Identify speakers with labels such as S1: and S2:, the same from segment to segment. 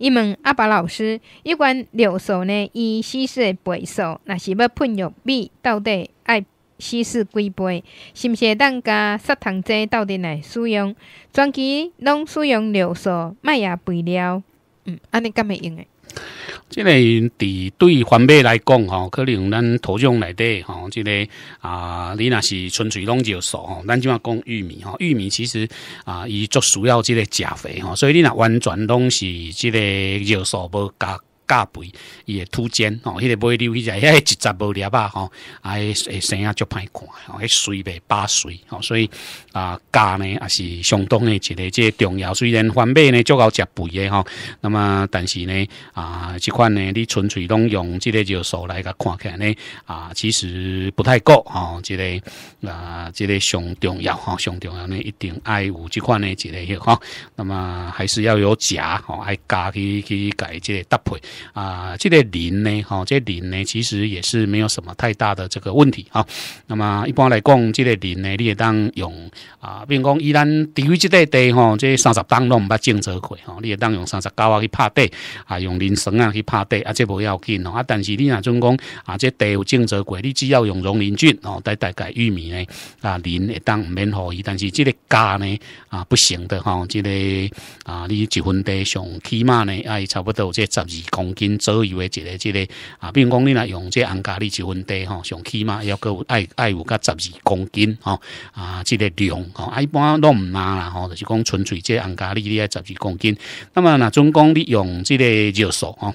S1: 伊问阿爸老师：，有关尿素呢？伊稀释倍数，若是要喷药米到底要稀释几倍？是毋是当加撒糖剂到底来使用？全期拢使用尿素麦芽肥料，嗯，安尼敢会用诶？即个对对环保来讲吼，可能咱土壤内底吼，即个啊，你那是纯粹拢尿素吼。咱即要讲玉米吼，玉米其实啊，伊足需要即个钾肥吼，所以你若完全拢是即个尿素无加。加肥会突尖哦，迄个袂溜，伊在遐个一十无粒啊吼，啊，会生啊足歹看，吼、迄水袂巴水，吼、所以啊，加呢也是相当的，一个即重要。虽然翻倍呢足够食肥的吼那么但是呢啊，即款呢，你纯粹拢用即个就素来甲看起来呢啊，其实不太够吼，即个啊，即个上重要吼，上重要呢一定爱有即款呢一个吼那么还是要有食吼，爱加去去改即搭配。啊，这个磷呢，吼，这个磷呢，其实也是没有什么太大的这个问题啊。那么一般来讲，这个磷呢，你也当用啊，比如讲伊咱低非这块地吼，这三十当拢唔捌种植过吼，你也当用三十高啊去拍地啊，用磷酸啊去拍地啊，这无要紧吼。啊，但是你若总讲啊，这地有种植过，你只要用溶磷菌哦，代大概玉米呢啊磷会当唔免好伊，但是这个价呢啊不行的吼，这个啊你一分地上起码呢哎差不多这十二公。公斤左右的一个、这个啊，比如讲你呢用这安加利一温低吼，上期嘛要够爱爱有够十二公斤吼啊，这个量啊一般都唔买啦吼，就是讲纯粹这安加利爱十二公斤。那么那总讲你用这个就素吼，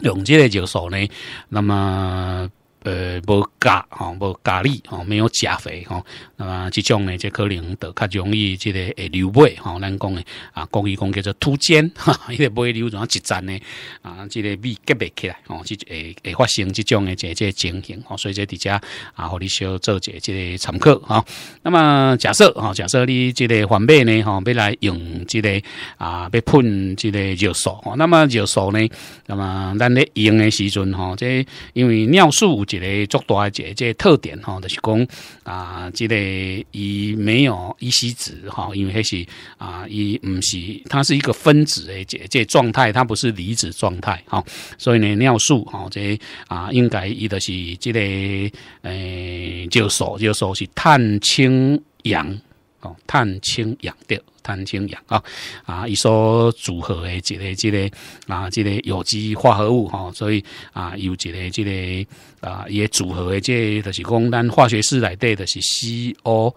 S1: 用这个就素呢，那么。呃，无咖吼，无咖喱吼，没有钾肥吼，那么这种呢，就可能就较容易即个会流胃吼。咱讲的啊，讲医讲叫做突尖，哈，伊就个胃流转一攒呢，啊，即个胃隔袂起来，吼，即会会发生这种诶即即情形，吼，所以伫下啊，互你小做一即个参考，哈。那么假设哈，假设你即个反马呢，吼，要来用即个啊，要喷即个尿素，吼，那么尿素呢，那么咱咧用诶时阵，吼，即因为尿素一个作大一这这特点吼，就是讲啊，这个伊没有一离子哈，因为它是啊，伊毋是它是一个分子诶，这这状态它不是离子状态哈，所以呢，尿素吼这啊，应该伊都是这个诶，就说就说，是碳氢氧。碳氢氧对，碳氢氧啊啊，伊所组合的一个这个啊这个有机化合物哈，所以啊有一个这个啊也组合的即，就是讲咱化学式来对的是 C O。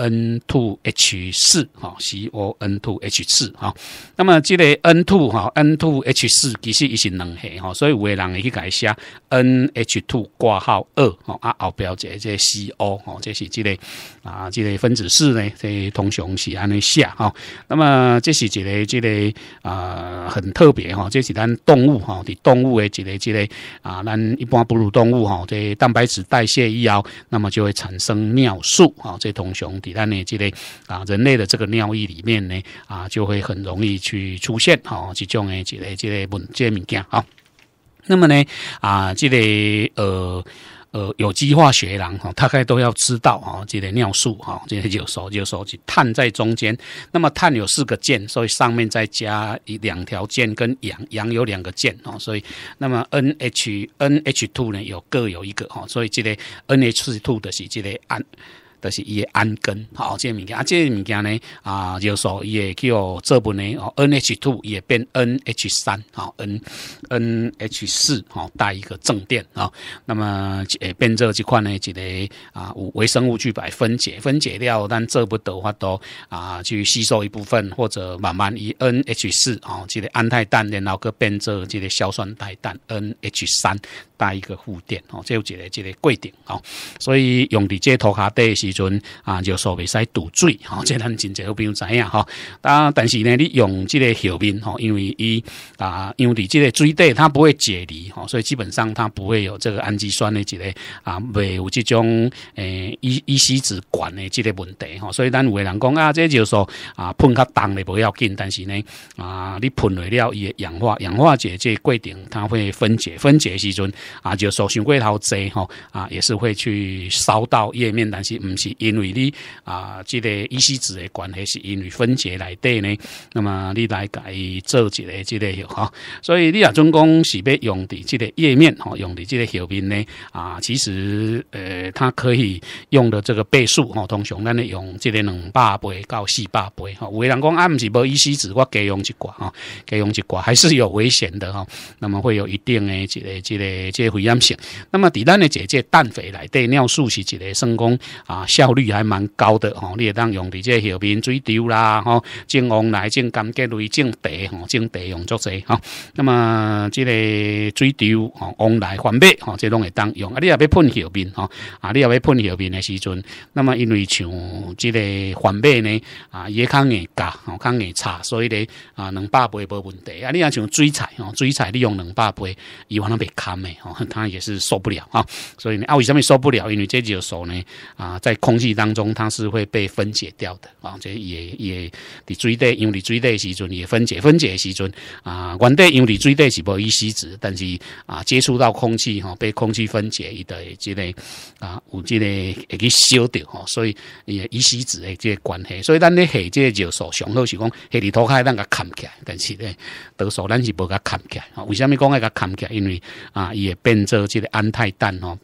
S1: N two H 四哈，C O N two H 四哈。那么这个 N two 哈，N two H 四其实一是两写哈，所以有的人会去改写 N H two 挂号二哈，啊后边这这 C O 哈，这是这类啊，这类分子式呢，这通常是安尼写哈。那么这是一个这类啊，很特别哈，这是咱动物哈的动物的一类这类啊，咱一般哺乳动物哈这蛋白质代谢以后，那么就会产生尿素哈，这通常的。但呢，这类啊，人类的这个尿液里面呢，啊，就会很容易去出现哈这种诶这类这类文这些物件啊。那么呢，啊，这类呃呃有机化学人哈，大概都要知道哈，这类尿素哈，这些有手就手，这碳在中间，那么碳有四个键，所以上面再加一两条键，跟氧氧有两个键哦，所以那么 N H N H two 呢有各有一个哈，所以这类 N H two 的是这类氨。就是伊个氨根，好，这些物件，啊，这物件呢，啊，就说伊个叫做不分呢，哦，N H two 也变 N H 三，好，N N H 四，好，带一个正电，啊，那么诶，变这几块呢，就得啊，微生物去把分解分解掉，但做不得话都啊，去吸收一部分或者慢慢以 N H 四，哦，这个氨态氮，然后个变作这个硝酸态氮，N H 三带一个负电，哦，这有即个即个规定，哦，所以用在街头下底是。时阵啊，就说未使堵嘴，吼，即咱真侪好朋友知影吼。啊，但是呢，你用即个后面吼，因为伊啊，因为伫即个水底它不会解离，吼，所以基本上它不会有这个氨基酸的一个啊，未有这种诶一一稀子管的即个问题，吼。所以咱有的人讲啊，即就说啊，喷较重的不要紧，但是呢啊，你喷了了伊的氧化，氧化者即规定，它会分解，分解时阵啊，就说上过头侪，吼啊，也是会去烧到液面，但是唔。是因为你啊，这个乙烯酯的关系，是因为分解来底呢。那么你来改做这个，这个有哈。所以你啊，总共是要用的这个页面哈，用的这个下面呢啊，其实呃，它可以用的这个倍数哈，通常咱的用这个两百倍到四百倍哈。的人讲啊，不是无乙烯酯，我加用一寡啊，改用一寡还是有危险的哈。那么会有一定的这个这个这危险性。那么底单的这这氮肥来底尿素是一个算工啊。效率还蛮高的吼，你也当用，伫如像河边水钓啦，吼，种黄来、种甘蔗、种茶吼，种茶用作侪吼。那么，这个水钓，吼，红来翻贝，吼，这拢会当用。啊，你也别喷河边，吼，啊，你也别喷河边的时阵。那么，因为像这个翻贝呢，啊，也抗会夹，抗会差，所以咧，啊，两百倍无问题。啊，你若像水菜，哈，水菜你用两百倍，伊可能被砍的，哦，他 也是受不了啊。所以呢，啊，为上面受不了，因为这几素呢，啊，在空气当中，它是会被分解掉的啊！这也也伫水里，因为你水的时阵也分解，分解的时阵啊，原在因为你水底是无易烯酯，但是啊，接触到空气哈，被空气分解，伊就即个啊，有即个会去烧掉哈，所以乙烯酯的即个关系。所以咱咧下即个就所上好是讲下底头开咱个砍起，来，但是咧多数咱是无甲砍起。来为什么讲要甲砍起？来？因为啊，伊会变做即个安泰氮哦。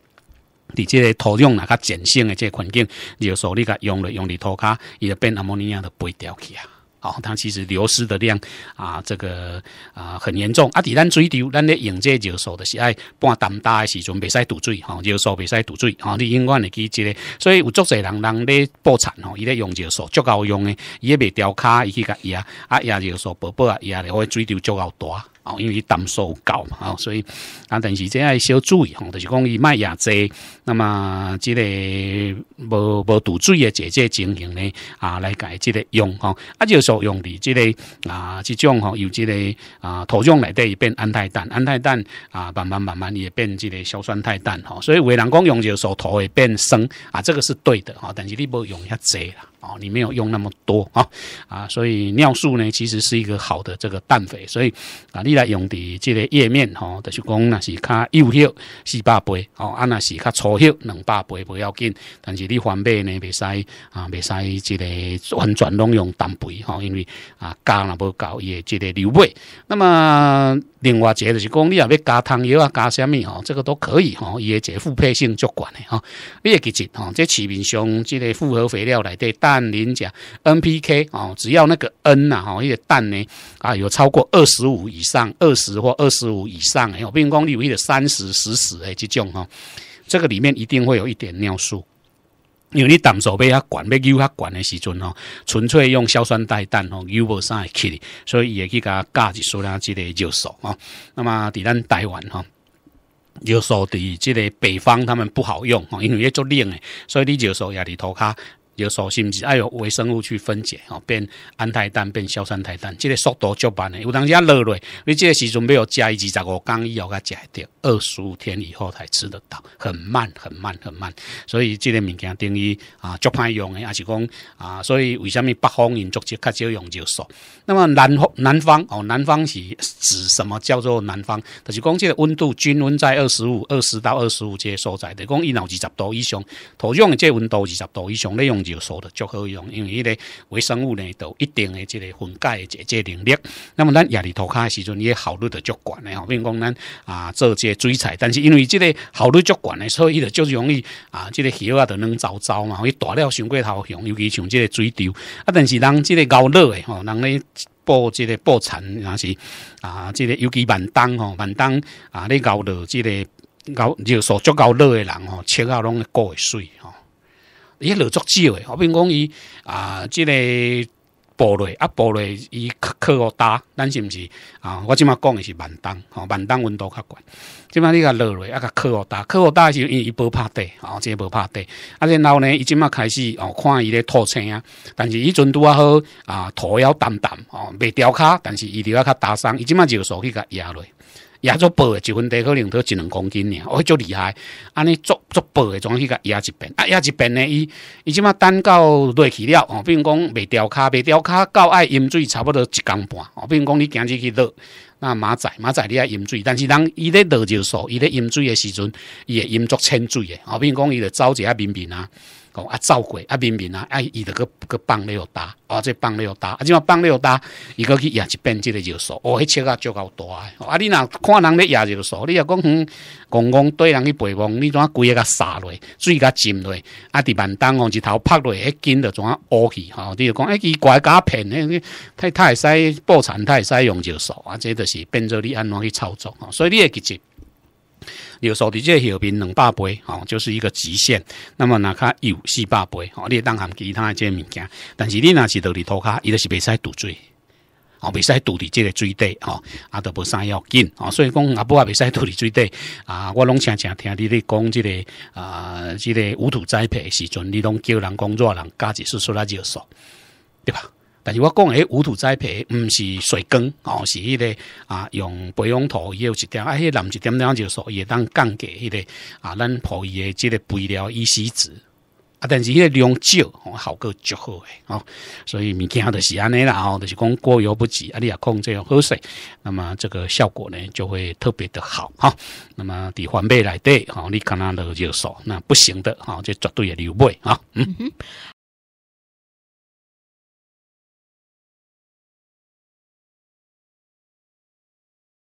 S1: 伫即个土壤若较碱性诶即个环境，尿素你甲用了用伫涂骹，伊就变那么尼样的背掉去啊！哦，但其实流失的量啊，这个啊很严重啊。伫咱水流，咱咧用这尿素的是爱半担担的时阵，袂使堵水，吼，尿素袂使堵水，哈，你永远会记即个。所以有足侪人，人咧破产，吼，伊咧用尿素足够用的，伊也袂掉卡，伊去甲伊啊啊，也尿素薄薄啊，也滴水流足够大。哦，因为胆含硫高嘛，哦，所以啊，但是这样小注意，吼，就是讲伊卖也济，那么这个无无堵水的姐姐情形咧啊来改这个用，吼，啊就说用的这个啊即种吼，有这个啊土壤来得变氨态氮、氨态氮啊，慢慢慢慢也变这个硝酸态氮，吼，所以的人讲用就所土会变酸啊，这个是对的，吼，但是你无用遐济啦。哦，你没有用那么多啊啊，所以尿素呢，其实是一个好的这个氮肥，所以啊，你来用的这个页面哈就是讲那是较幼叶四百倍哦，啊那是较粗叶两百倍不要紧，但是你翻倍呢袂使啊，袂使这个完全拢用氮肥哈，因为啊加那不高也这个流尾。那么另外，一个就是讲你也要加汤药啊，加什么哈，这个都可以哈，也这复配性足管的哈。你也记住哈，这市面上这个复合肥料来对氮。蛋磷钾 NPK 哦，只要那个 N 呐哈，一个蛋呢啊，有超过二十五以上，二十或二十五以上，还有平均有一个三十十十哎，这种哈，这个里面一定会有一点尿素，因为你胆手被它管被 U 它管的时阵哦，纯粹用硝酸带氮哦，U 不三的去，所以也去给它加一数量之类尿素哦。那么在咱台湾哈，尿素的，即个北方他们不好用哦，因为也做冷的，所以你尿素也伫涂骹。素是性是要有微生物去分解哦，变氨态氮变硝酸态氮，这个速度就慢的，有当下落来，你这个时阵没有加一二十五缸以后，加掉二十五天以后才吃得到，很慢很慢很慢。所以这个物件等于啊，较慢用的，也是讲啊，所以为什么北方人足起较少用就少？那么南方南方哦，南方是指什么叫做南方？就是讲这个温度均温在二十五二十到二十五这个所在，就讲伊有二十度以上，同的这温度二十度以上，你用。就收得较好用，因为迄个微生物呢，有一定的这个分解的解这能力。那么咱夜里涂卡的时阵，伊效率就较悬的吼，比如讲咱啊做这水菜，但是因为这个效率较悬的时候，伊就较容易啊，这个水啊就能糟糟嘛。因大了伤过头雄，尤其像这水貂啊。但是人这个高热的吼，人咧播这个播产也是啊，这个尤其晚当吼，晚当啊咧熬热，这个熬，就所足熬热的人吼，切啊拢会过水吼。伊落足少，诶，我并讲伊啊，即个部落啊，部落伊克尔大，咱是毋是啊。我即马讲诶是万丹，吼万丹温度较悬。即马你甲落类啊，甲克尔大，克尔大是因伊无拍地，吼即个无拍地。啊，然后呢，伊即马开始哦，看伊咧吐青啊，但是伊阵拄啊好啊，土要淡淡哦，袂掉卡，但是伊啊较打伤，伊即马就所去甲压落。压足背的，一份地可能得一两公斤呢，哦，足厉害。安尼足足背的，装甲个一遍，啊，压一遍呢，伊伊即码等到落去了。哦，如讲袂掉卡，袂掉卡，到爱饮水，差不多一工半。哦，如讲你今日去落，那马仔马仔，你爱饮水。但是人伊咧落就少，伊咧饮水的时阵，伊会饮足清水的。哦，如讲伊就走一下平平啊。啊，走过啊，明明啊，啊，伊着个个放了大，啊，即放了大，啊，即嘛放了大，伊个去养一边即个热素，哦，迄车啊足够大，诶。啊，你若看人咧野热素，你若讲哼，公公缀人去陪望，你怎啊规个甲洒落，水甲浸落，啊，伫万当哦，一头拍落，迄筋着怎啊乌去，吼、哦，你就讲，哎、啊，伊怪甲骗，迄个太太会使破产，太会使用热素，啊，这著是变做你安怎去操作，吼、所以你会记住。要的这即后面两百倍哦，就是一个极限。那么那卡有四百倍哦，你当含其他一些物件。但是你若是到里头卡，伊著是袂使堵水哦，未使堵伫即个水底哦，啊，都不啥要紧哦。所以讲阿伯也未使堵伫水底啊，我拢常常听你咧讲即个啊，即个无土栽培时阵，你拢叫人工作人加己说出来尿素，对吧？但是我讲诶，无土栽培毋是水耕哦，是迄个啊，用培养土，伊有一点啊，迄蓝一点点就说会当降低迄个啊，咱泡伊诶即个肥料伊稀值啊，但是迄个量少，吼、效果足好诶哦。所以物件著是安尼啦，吼、就是讲过犹不及，啊，你也控制要喝水，那么这个效果呢就会特别的好哈。那么伫黄贝内底吼，你看那都就说那不行的哈，就绝对留不啊，嗯哼。